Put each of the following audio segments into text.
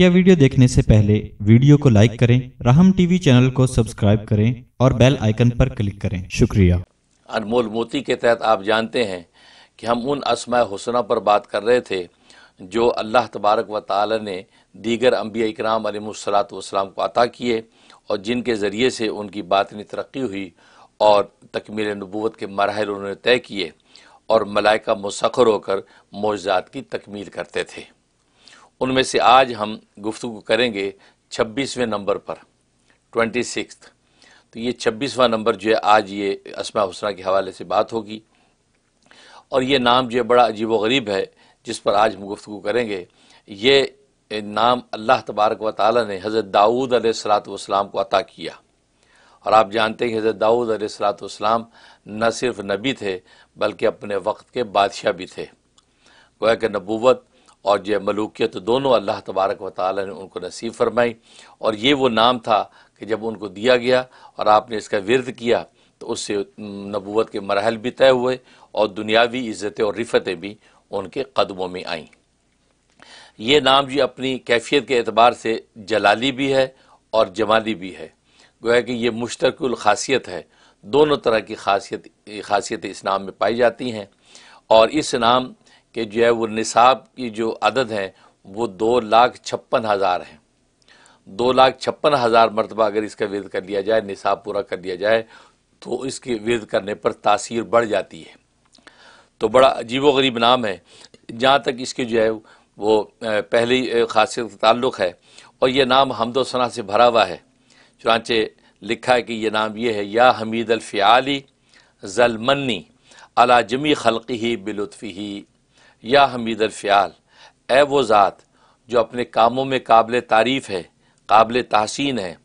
मुख्य वीडियो देखने से पहले वीडियो को लाइक करें राहम टीवी चैनल को सब्सक्राइब करें और बेल आइकन पर क्लिक करें शुक्रिया अनमोल मोती के तहत आप जानते हैं कि हम उन असमाय हुसना पर बात कर रहे थे जो अल्लाह तबारक व ताल ने दीगर अम्बिया इकराम अलमसलात वाम को अता किए और जिनके ज़रिए से उनकी बातनी तरक्की हुई और तकमील नबूत के मरहल उन्होंने तय किए और मलाइका मुसखर होकर मोजात की तकमील करते थे उनमें से आज हम गुफ्तु करेंगे छब्बीसवें नंबर पर ट्वेंटी सिक्स तो ये छब्बीसवा नंबर जो है आज ये असमा हुसना के हवाले से बात होगी और ये नाम जो है बड़ा अजीब गरीब है जिस पर आज हम गुफ्तु करेंगे ये नाम अल्लाह तबारक व ताली ने हज़रत दाऊद सलातम को अता किया और आप जानते हैं कि हज़रत दाऊद सलातम न सिर्फ नबी थे बल्कि अपने वक्त के बादशाह भी थे गोया कि नबूत और जो मलूकियत दोनों अल्लाह तबारक व ताली ने उनको नसीब फरमाई और ये वो नाम था कि जब उनको दिया गया और आपने इसका विरद किया तो उससे नबूत के मरहल भी तय हुए और दुनियावी इज़्ज़तें और रिफतें भी उनके कदमों में आईं ये नाम जी अपनी कैफियत के अतबार से जलाली भी है और जमाली भी है गोया कि ये मुश्तरकुल खासियत है दोनों तरह की खासियत खासियतें इस नाम में पाई जाती हैं और इस नाम कि जो है वो निसाब की जो अदद है वो दो लाख छप्पन हज़ार है दो लाख छप्पन हज़ार मरतबा अगर इसका विद कर लिया जाए निसाब पूरा कर लिया जाए तो इसके विद करने पर तासीर बढ़ जाती है तो बड़ा अजीब व गरीब नाम है जहाँ तक इसके जो है वो पहली खासियत का ताल्लुक़ है और यह नाम हमदोसना से भरा हुआ है चुनाचे लिखा है कि यह नाम ये है या हमीद अलफ़ियाली जलमन्नी अला जमी खलक़ी बिलुफ़ी या हमीदर फ़्याल ए वो ज़ात जो अपने कामों में काबिल तारीफ़ है काबिल तहसीन है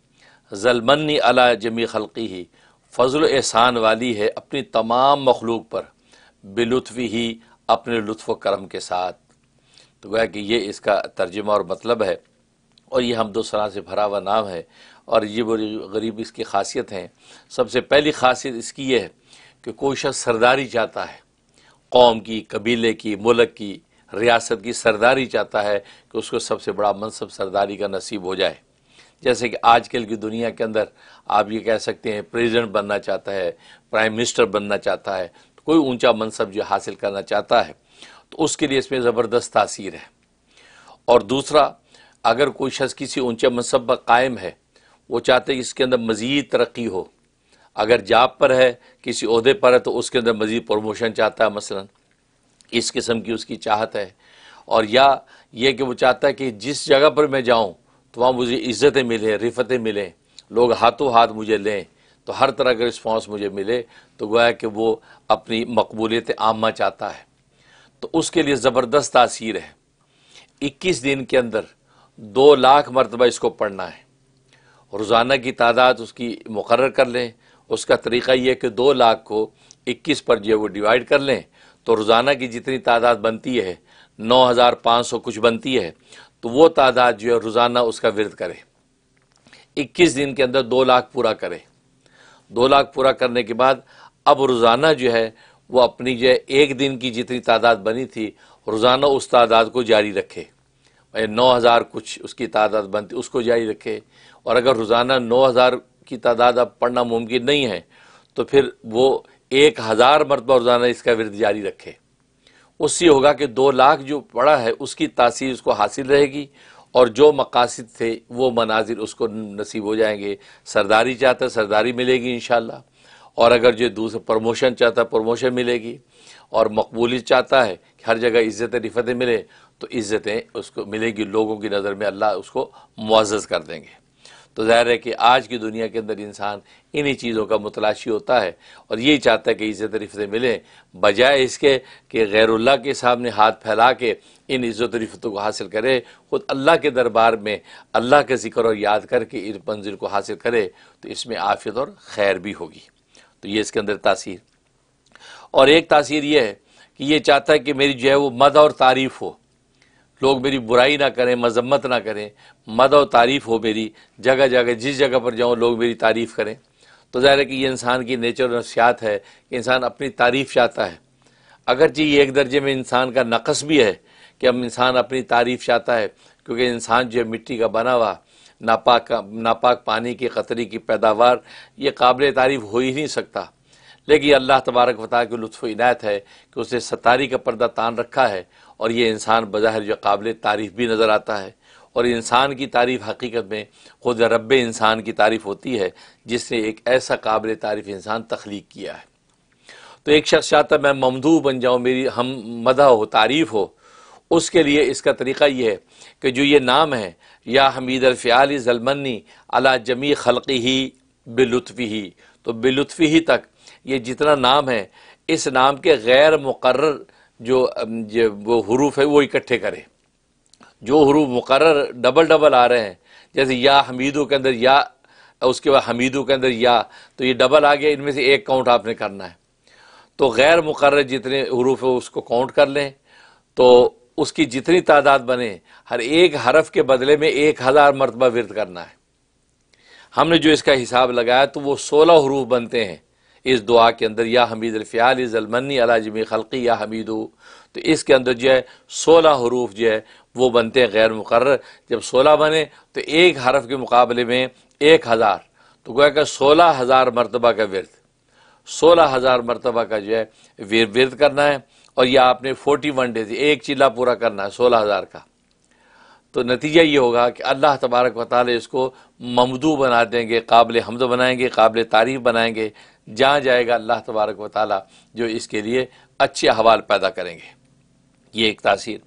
जलमन्नी अला जमी खलकी ही फ़जल एहसान वाली है अपनी तमाम मखलूक पर बेलुत्फ़ी ही अपने लुत्फ़ करम के साथ तो गया कि ये इसका तर्जमा और मतलब है और ये हम दो सना से भरा हुआ नाम है और ये बड़ी गरीब इसकी खासियत हैं सबसे पहली खासियत इसकी ये है कि कोई शख्स सरदारी चाहता है कौम की कबीले की मुल्क की रियासत की सरदारी चाहता है कि उसको सबसे बड़ा मनसब सरदारी का नसीब हो जाए जैसे कि आजकल की दुनिया के अंदर आप ये कह सकते हैं प्रेसिडेंट बनना चाहता है प्राइम मिनिस्टर बनना चाहता है तो कोई ऊंचा मनसब जो हासिल करना चाहता है तो उसके लिए इसमें ज़बरदस्त तासीर है और दूसरा अगर कोई शख्स किसी ऊंचे मनसब पर कायम है वो चाहते हैं कि इसके अंदर मज़ीद तरक्की हो अगर जाप पर है किसी अहदे पर है तो उसके अंदर मज़ीद प्रमोशन चाहता है मसलन इस किस्म की उसकी चाहत है और या ये कि वो चाहता है कि जिस जगह पर मैं जाऊँ तो वहाँ मुझे इज़्ज़तें मिलें रिफतें मिलें लोग हाथों हाथ मुझे लें तो हर तरह का रिस्पॉन्स मुझे मिले तो गोया कि वो अपनी मकबूलियत आमा चाहता है तो उसके लिए ज़बरदस्त तासीर है इक्कीस दिन के अंदर दो लाख मरतबा इसको पढ़ना है रोज़ाना की तादाद उसकी मुकर कर लें उसका तरीका ये है कि दो लाख को इक्कीस पर जो है वो डिवाइड कर लें तो रोज़ाना की जितनी तादाद बनती है नौ हज़ार पाँच सौ कुछ बनती है तो वो तादाद जो है रोज़ाना उसका विरद करें इक्कीस दिन के अंदर दो लाख पूरा करें दो लाख पूरा करने के बाद अब रोज़ाना जो है वो अपनी जो है एक दिन की जितनी तादाद बनी थी रोज़ाना उस तादाद को जारी रखे नौ हज़ार कुछ उसकी तादाद बनती उसको जारी रखे और अगर रोज़ाना नौ हज़ार की तादाद अब पढ़ना मुमकिन नहीं है तो फिर वो एक हज़ार मरतबा रोज़ाना इसका विरद जारी रखे उससे होगा कि दो लाख जो पढ़ा है उसकी तासीर उसको हासिल रहेगी और जो मकासद थे वो मनाजिर उसको नसीब हो जाएंगे सरदारी चाहता सरदारी मिलेगी इन और अगर जो दूसरा प्रमोशन चाहता प्रमोशन मिलेगी और मकबूली चाहता है कि हर जगह इज़्ज़त रिफतें मिले तो इज़्ज़तें उसको मिलेगी लोगों की नज़र में अल्लाह उसको मुआज़ कर देंगे तो ज़ाहिर है कि आज की दुनिया के अंदर इंसान इन्हीं चीज़ों का मतलाशी होता है और यही चाहता है कि इज़्ज़त रिफतें मिलें बजाय इसके कि गैरुल्ला के सामने हाथ फैला के इन इज़्ज़त रिफतों को हासिल करे ख़ुद अल्लाह के दरबार में अल्लाह का जिक्र और याद करके इन मंजिल को हासिल करे तो इसमें आफियत और खैर भी होगी तो ये इसके अंदर तासीर और एक तासीर यह है कि ये चाहता है कि मेरी जो है वो मद और तारीफ़ हो लोग मेरी बुराई ना करें मजम्मत ना करें मद और तारीफ़ हो मेरी जगह जगह जिस जगह पर जाऊँ लोग मेरी तारीफ़ करें तो ज़ाहिर है कि ये इंसान की नेचर नफ्सियात है कि इंसान अपनी तारीफ़ चाहता है अगरचे ये एक दर्जे में इंसान का नकस भी है कि अब इंसान अपनी तारीफ़ चाहता है क्योंकि इंसान जो है मिट्टी का बना हुआ नापाक नापाक पानी के ख़तरे की पैदावार ये काबिल तारीफ़ हो ही नहीं सकता लेकिन अल्लाह तबारक वता के लुत्फ़ इनायत है कि उसने सतारी का पर्दा तान रखा है और ये इंसान बज़ाहिर जो काबिल तारीफ़ भी नज़र आता है और इंसान की तारीफ़ हकीकत में खुद रब इंसान की तारीफ़ होती है जिसने एक ऐसा काबिल तारीफ़ इंसान तख्लीक किया है तो एक शख्स चाहता मैं ममदू बन जाऊँ मेरी हम मदा हो तारीफ़ हो उसके लिए इसका तरीका ये है कि जो ये नाम है या हमीद अलफ़याल जलमन्नी अला जमी खलकी ही बिलुफी ही तो बेलुफी ही तक ये जितना नाम है इस नाम के गैर मुकर जो ये वो हरूफ है वो इकट्ठे करे जो हरूफ मुकर डबल डबल आ रहे हैं जैसे या हमीदों के अंदर या उसके बाद हमीदों के अंदर या तो ये डबल आ गया इनमें से एक काउंट आपने करना है तो गैर मुकर जितने हरूफ है उसको काउंट कर लें तो उसकी जितनी तादाद बने हर एक हरफ के बदले में एक हज़ार मरतबा वर्द करना है हमने जो इसका हिसाब लगाया तो वो सोलह हरूफ बनते हैं इस दुआ के अंदर या हमीद अलफ़ियाल जलमन्नी अलाजमी खलकी या हो तो इसके अंदर जो है सोलह हरूफ जो है वो बनते हैं गैर मुकर जब सोलह बने तो एक हरफ के मुकाबले में एक हज़ार तो गोया का सोलह हज़ार मरतबा का वर्द सोलह हज़ार मरतबा का जो है वर्द करना है और यह आपने फोर्टी वन डेज एक चिल्ला पूरा करना है सोलह हज़ार का तो नतीजा ये होगा कि अल्लाह तबारक वाले इसको ममदू बना देंगे काबिल हमद बनाएंगे काबिल तारीफ़ बनाएंगे जहाँ जाएगा अल्लाह तबारक व ताली जो इसके लिए अच्छे अहवाल पैदा करेंगे ये एक तासीर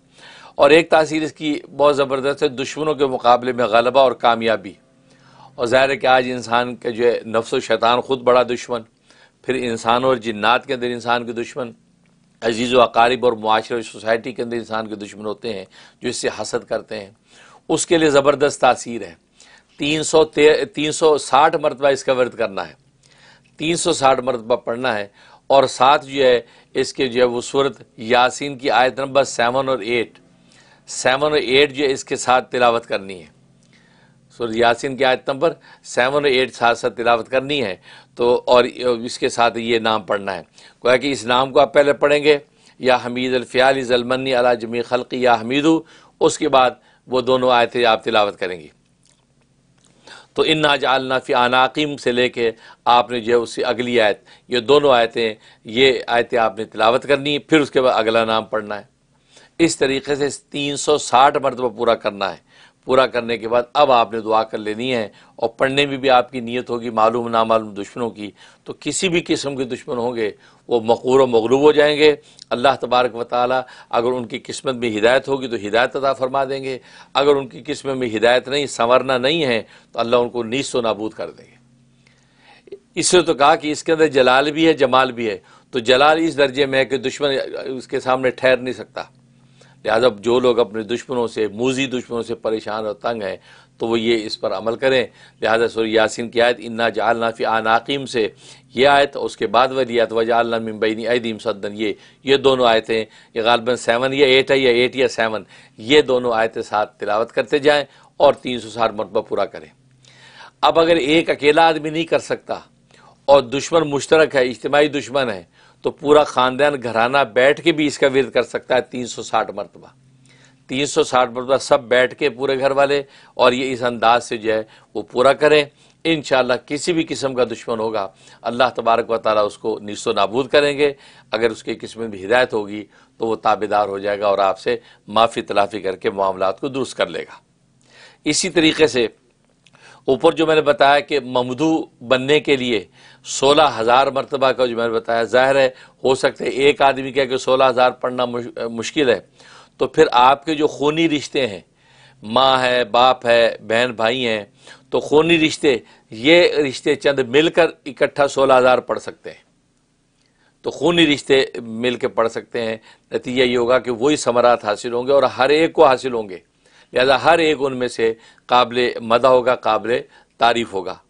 और एक तासीर इसकी बहुत ज़बरदस्त है दुश्मनों के मुकाबले में गलबा और कामयाबी और ज़ाहिर है कि आज इंसान का जो है नफ्स शैतान ख़ुद बड़ा दुश्मन फिर इंसान और जन्ात के अंदर इंसान के दुश्मन अजीज़ अकारीब और माशरे सोसाइटी के अंदर इंसान के दुश्मन होते हैं जो इससे हसद करते हैं उसके लिए ज़बरदस्त तासीर है तीन सौ तीन सौ साठ मरतबा इसका वर्द करना है तीन सौ साठ मरतबा पढ़ना है और साथ जो है इसके जो है वो सूरत यासीन की आयत नंबर सेवन और एट सेवन और एट जो है इसके साथ तिलावत करनी है सूरत यासीन की आयत नंबर सेवन और एट साथ साथ तिलावत करनी है तो और इसके साथ ये नाम पढ़ना है क्या कि इस नाम को आप पहले पढ़ेंगे या हमीद अलफ़ियाली जलमनी अला जमी खल्क़ी या हमीदू उसके बाद वो दोनों आयतें आप तिलावत करेंगी तो इन नाजाल नाफी अनाकिम से लेके आपने जो है उसकी अगली आयत ये दोनों आयतें ये आयतें आपने तिलावत करनी है फिर उसके बाद अगला नाम पढ़ना है इस तरीके से तीन सौ साठ मरतबा पूरा करना है पूरा करने के बाद अब आपने दुआ कर लेनी है और पढ़ने में भी, भी आपकी नीयत होगी मालूम मालूम दुश्मनों की तो किसी भी किस्म के दुश्मन होंगे वो मकूर और मगलूब हो जाएंगे अल्लाह तबारक व अगर उनकी किस्मत में हिदायत होगी तो हिदायत अदा फरमा देंगे अगर उनकी किस्मत में हिदायत नहीं संवरना नहीं है तो अल्लाह उनको नीस व नाबूद कर देंगे इससे तो कहा कि इसके अंदर जलाल भी है जमाल भी है तो जलाल इस दर्जे में है कि दुश्मन उसके सामने ठहर नहीं सकता लिहाजा जो लोग अपने दुश्मनों से मूजी दुश्मनों से परेशान और तंग हैं तो वो ये इस पर अमल करें लिहाजा सूर्य यासिन की आयत इन्ना आ आनाकीम से ये आयत उसके बाद वाली आयत वजालना मुम्बईनी अदीम सदन ये ये दोनों आयतें ये गालबन सेवन या एट है या एट या सेवन ये दोनों आयतें साथ तिलावत करते जाएँ और तीन सौ साठ मरतबा पूरा करें अब अगर एक अकेला आदमी नहीं कर सकता और दुश्मन मुश्तरक है इज्तमाही दुश्मन है तो पूरा ख़ानदान घराना बैठ के भी इसका विरद कर सकता है तीन सौ साठ मरतबा तीन सौ साठ मरतबा सब बैठ के पूरे घर वाले और ये इस अंदाज से जो है वो पूरा करें इन किसी भी किस्म का दुश्मन होगा अल्लाह तबारक व ताली उसको निसो नाबूद करेंगे अगर उसकी किस्म में हिदायत होगी तो वो ताबेदार हो जाएगा और आपसे माफ़ी तलाफ़ी करके मामला को दुरुस्त कर लेगा इसी तरीके से ऊपर जो मैंने बताया कि ममदू बनने के लिए सोलह हज़ार मरतबा का जो मैंने बताया ज़ाहिर है हो सकता है एक आदमी क्या कि सोलह हज़ार पढ़ना मुश्किल है तो फिर आपके जो खूनी रिश्ते हैं माँ है बाप है बहन भाई हैं तो खूनी रिश्ते ये रिश्ते चंद मिलकर इकट्ठा सोलह हज़ार पढ़ सकते हैं तो खूनी रिश्ते मिल के पढ़ सकते हैं नतीजा ये होगा कि वही समरात हासिल होंगे और हर एक को हासिल होंगे लिहाजा हर एक उनमें से काबिल मदा होगा काबिल तारीफ़ होगा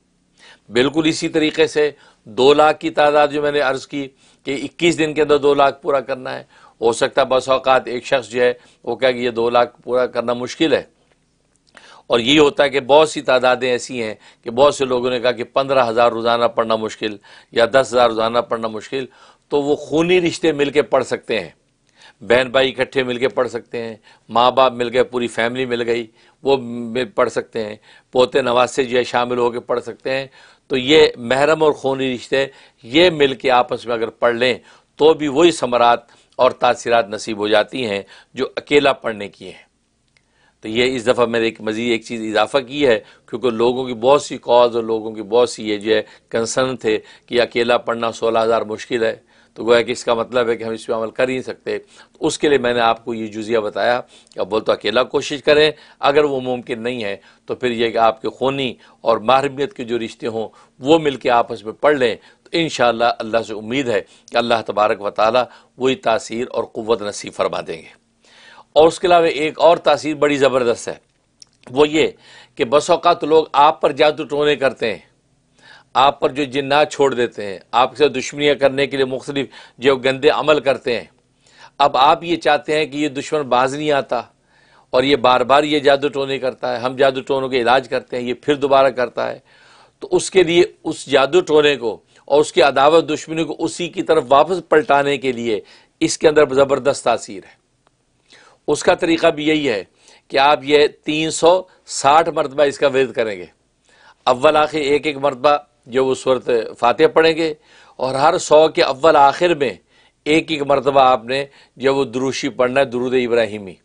बिल्कुल इसी तरीके से दो लाख की तादाद जो मैंने अर्ज़ की कि इक्कीस दिन के अंदर दो लाख पूरा करना है हो सकता है बस अवकात एक शख्स जो है वो क्या कि ये दो लाख पूरा करना मुश्किल है और ये होता है कि बहुत सी तादादें ऐसी हैं कि बहुत से लोगों ने कहा कि पंद्रह हज़ार रोज़ाना पढ़ना मुश्किल या दस हज़ार रोज़ाना पढ़ना मुश्किल तो वो खूनी रिश्ते मिलके पढ़ सकते हैं बहन भाई इकट्ठे मिलके पढ़ सकते हैं माँ बाप मिल गए पूरी फैमिली मिल गई वो पढ़ सकते हैं पोते नवासे जो है शामिल होकर पढ़ सकते हैं तो ये महरम और खूनी रिश्ते ये मिल के आपस में अगर पढ़ लें तो भी वही समरात और तासीरात नसीब हो जाती हैं जो अकेला पढ़ने की हैं तो ये इस दफ़ा मैंने एक मज़ीद एक चीज़ इजाफ़ा की है क्योंकि लोगों की बहुत सी कॉज और लोगों की बहुत सी ये जो है कंसर्न थे कि अकेला पढ़ना सोलह हज़ार मुश्किल है तो गोया कि इसका मतलब है कि हम इस पर अमल कर ही नहीं सकते तो उसके लिए मैंने आपको ये जुजिया बताया कि अब बोल तो अकेला कोशिश करें अगर वो मुमकिन नहीं है तो फिर यह कि आपके खूनी और माहरमियत के जो रिश्ते हों वो मिल के आपस में पढ़ लें तो इन अल्लाह से उम्मीद है कि अल्लाह तबारक व ताली वही तासीर और क़वत नसीब फरमा देंगे और उसके अलावा एक और तासीर बड़ी ज़बरदस्त है वो ये कि बस अवकात लोग आप पर जादू टोने करते हैं आप पर जो जिन्ना छोड़ देते हैं आपके साथ दुश्मनियाँ करने के लिए मुख्तलिफ जो गंदे अमल करते हैं अब आप ये चाहते हैं कि ये दुश्मन बाज नहीं आता और ये बार बार ये जादू टोने करता है हम जादू टोनों के इलाज करते हैं ये फिर दोबारा करता है तो उसके लिए उस जादू टोने को और उसके अदावत दुश्मनी को उसी की तरफ वापस पलटाने के लिए इसके अंदर ज़बरदस्त तासीर है उसका तरीका भी यही है कि आप ये तीन सौ साठ मरतबा इसका वेद करेंगे अव्वल आखिर एक एक मरतबा जो वो सूरत फातह पढ़ेंगे और हर सौ के अव्वल आखिर में एक एक मरतबा आपने जब वो दुरुशी पढ़ना है दुरुद इब्राहिमी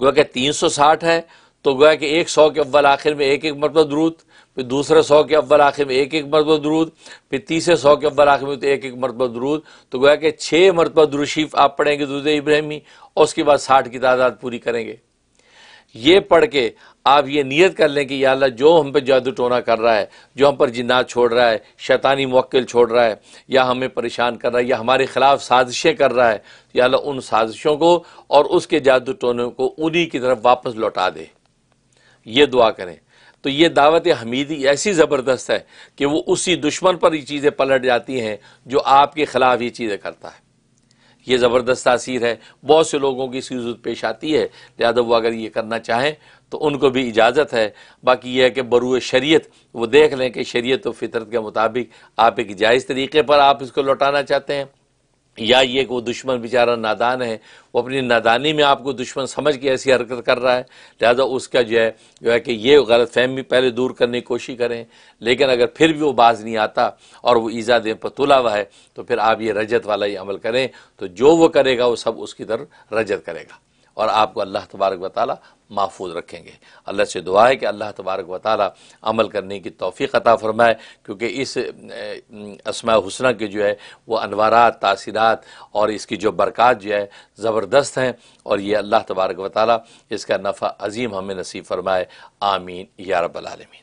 गोया कि तीन सौ साठ है तो गोया कि एक सौ के अव्वल आखिर में एक एक मरतबा दरूद फिर दूसरे सौ के अव्वल आखिर में एक एक मरतबा दरूद फिर तीसरे सौ के अव्वल आखिर में तो एक एक मरतबा दरूद तो गोया कि छः मरतबा दुरुशीफ आप पढ़ेंगे दुरुद इब्राहिमी और उसके बाद साठ की तादाद पूरी करेंगे ये पढ़ के आप ये नियत कर लें कि या अल्लाह जो हम पे जादू टोना कर रहा है जो हम पर जिन्नात छोड़ रहा है शैतानी मक्ल छोड़ रहा है या हमें परेशान कर रहा है या हमारे ख़िलाफ़ साजिशें कर रहा है तो या अल्लाह उन साजिशों को और उसके जादू टोने को उन्हीं की तरफ वापस लौटा दे ये दुआ करें तो ये दावत हमीदी ऐसी ज़बरदस्त है कि वो उसी दुश्मन पर ये चीज़ें पलट जाती हैं जो आपके ख़िलाफ़ ये चीज़ें करता है ये ज़बरदस्त तासीर है बहुत से लोगों की इसकी जरूरत पेश आती है लिहाजा वो अगर ये करना चाहें तो उनको भी इजाज़त है बाकी यह है कि बरू शरीयत वो देख लें कि शरीयत व फितरत के मुताबिक आप एक जायज़ तरीके पर आप इसको लौटाना चाहते हैं या ये कि वो दुश्मन बेचारा नादान है वो अपनी नादानी में आपको दुश्मन समझ के ऐसी हरकत कर रहा है लिहाजा उसका जो है जो है कि ये गलत फहमी पहले दूर करने की कोशिश करें लेकिन अगर फिर भी वो बाज नहीं आता और वो ईज़ा दें पर तुला हुआ है तो फिर आप ये रजत वाला ही अमल करें तो जो वो करेगा वो सब उसकी तरफ रजत करेगा और आपको अल्लाह तबारक व ताली महफूज रखेंगे अल्लाह से दुआ है कि अल्लाह तबारक व ताली अमल करने की तोफ़ी अता फ़रमाए क्योंकि इस असमा हसना के जो है वह अनवारात तासीरत और इसकी जो बरक़ात जो है ज़बरदस्त हैं और ये अल्लाह तबारक व ताली इसका नफ़ा अजीम हमें नसीब फरमाए आमीन या रबालमी